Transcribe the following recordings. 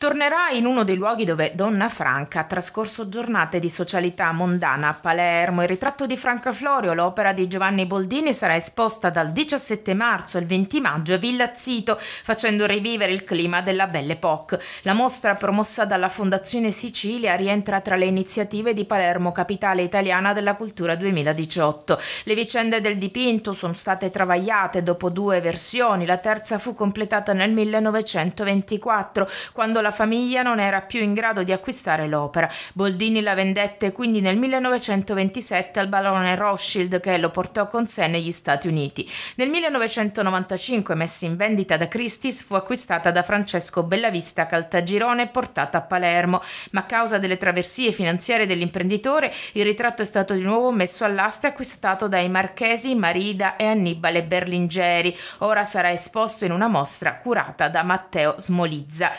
Tornerà in uno dei luoghi dove Donna Franca ha trascorso giornate di socialità mondana a Palermo. Il ritratto di Franca Florio, l'opera di Giovanni Boldini, sarà esposta dal 17 marzo al 20 maggio a Villa Zito, facendo rivivere il clima della Belle Époque. La mostra promossa dalla Fondazione Sicilia rientra tra le iniziative di Palermo, capitale italiana della cultura 2018. Le vicende del dipinto sono state travagliate dopo due versioni. La terza fu completata nel 1924, quando la la famiglia non era più in grado di acquistare l'opera. Boldini la vendette quindi nel 1927 al barone Rothschild che lo portò con sé negli Stati Uniti. Nel 1995, messa in vendita da Christie's, fu acquistata da Francesco Bellavista Caltagirone e portata a Palermo, ma a causa delle traversie finanziarie dell'imprenditore il ritratto è stato di nuovo messo all'asta e acquistato dai marchesi Marida e Annibale Berlingeri. Ora sarà esposto in una mostra curata da Matteo Smolizza.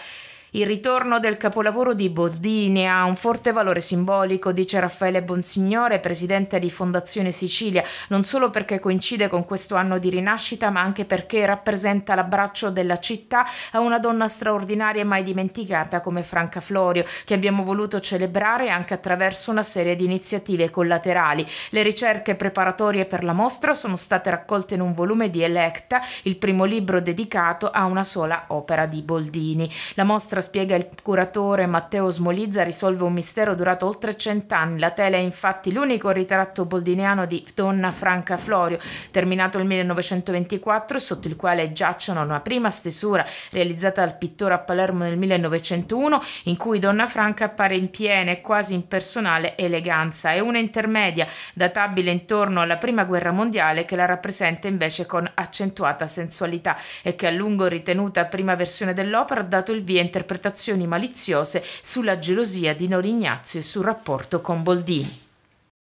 Il ritorno del capolavoro di Boldini ha un forte valore simbolico, dice Raffaele Bonsignore, presidente di Fondazione Sicilia, non solo perché coincide con questo anno di rinascita, ma anche perché rappresenta l'abbraccio della città a una donna straordinaria e mai dimenticata come Franca Florio, che abbiamo voluto celebrare anche attraverso una serie di iniziative collaterali. Le ricerche preparatorie per la mostra sono state raccolte in un volume di Electa, il primo libro dedicato a una sola opera di Boldini. La mostra spiega il curatore Matteo Smolizza, risolve un mistero durato oltre cent'anni. La tela è infatti l'unico ritratto boldiniano di donna Franca Florio, terminato il 1924, sotto il quale giacciono una prima stesura realizzata dal pittore a Palermo nel 1901, in cui donna Franca appare in piena e quasi impersonale eleganza, È una intermedia, databile intorno alla prima guerra mondiale, che la rappresenta invece con accentuata sensualità e che a lungo ritenuta prima versione dell'opera ha dato il via interpretazione interpretazioni maliziose sulla gelosia di Norignazio e sul rapporto con Boldini.